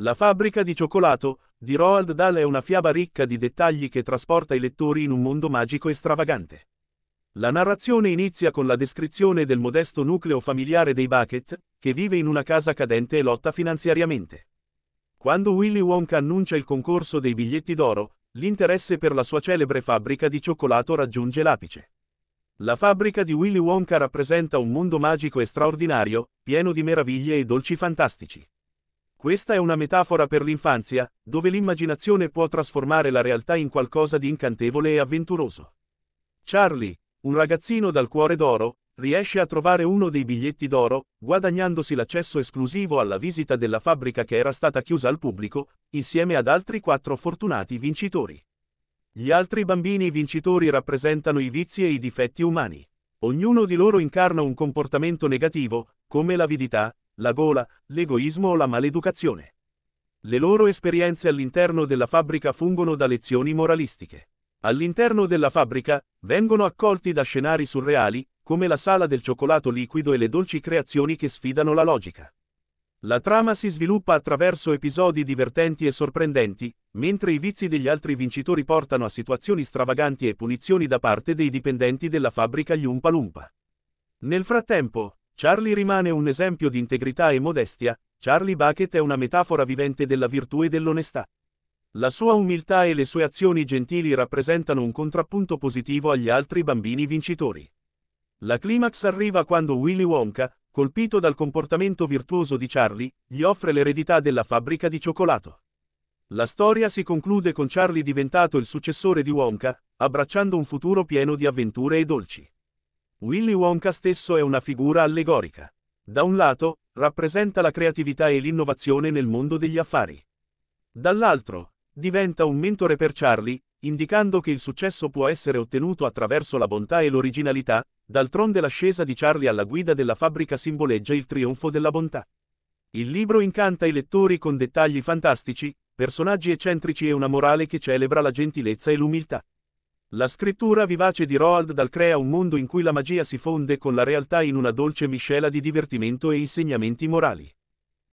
La fabbrica di cioccolato di Roald Dahl è una fiaba ricca di dettagli che trasporta i lettori in un mondo magico e stravagante. La narrazione inizia con la descrizione del modesto nucleo familiare dei Bucket, che vive in una casa cadente e lotta finanziariamente. Quando Willy Wonka annuncia il concorso dei biglietti d'oro, l'interesse per la sua celebre fabbrica di cioccolato raggiunge l'apice. La fabbrica di Willy Wonka rappresenta un mondo magico e straordinario, pieno di meraviglie e dolci fantastici. Questa è una metafora per l'infanzia, dove l'immaginazione può trasformare la realtà in qualcosa di incantevole e avventuroso. Charlie, un ragazzino dal cuore d'oro, riesce a trovare uno dei biglietti d'oro, guadagnandosi l'accesso esclusivo alla visita della fabbrica che era stata chiusa al pubblico, insieme ad altri quattro fortunati vincitori. Gli altri bambini vincitori rappresentano i vizi e i difetti umani. Ognuno di loro incarna un comportamento negativo, come l'avidità, la gola, l'egoismo o la maleducazione. Le loro esperienze all'interno della fabbrica fungono da lezioni moralistiche. All'interno della fabbrica vengono accolti da scenari surreali, come la sala del cioccolato liquido e le dolci creazioni che sfidano la logica. La trama si sviluppa attraverso episodi divertenti e sorprendenti, mentre i vizi degli altri vincitori portano a situazioni stravaganti e punizioni da parte dei dipendenti della fabbrica Yumpa Lumpa. Nel frattempo, Charlie rimane un esempio di integrità e modestia, Charlie Bucket è una metafora vivente della virtù e dell'onestà. La sua umiltà e le sue azioni gentili rappresentano un contrappunto positivo agli altri bambini vincitori. La climax arriva quando Willy Wonka, colpito dal comportamento virtuoso di Charlie, gli offre l'eredità della fabbrica di cioccolato. La storia si conclude con Charlie diventato il successore di Wonka, abbracciando un futuro pieno di avventure e dolci. Willy Wonka stesso è una figura allegorica. Da un lato, rappresenta la creatività e l'innovazione nel mondo degli affari. Dall'altro, diventa un mentore per Charlie, indicando che il successo può essere ottenuto attraverso la bontà e l'originalità, d'altronde l'ascesa di Charlie alla guida della fabbrica simboleggia il trionfo della bontà. Il libro incanta i lettori con dettagli fantastici, personaggi eccentrici e una morale che celebra la gentilezza e l'umiltà. La scrittura vivace di Roald Dahl crea un mondo in cui la magia si fonde con la realtà in una dolce miscela di divertimento e insegnamenti morali.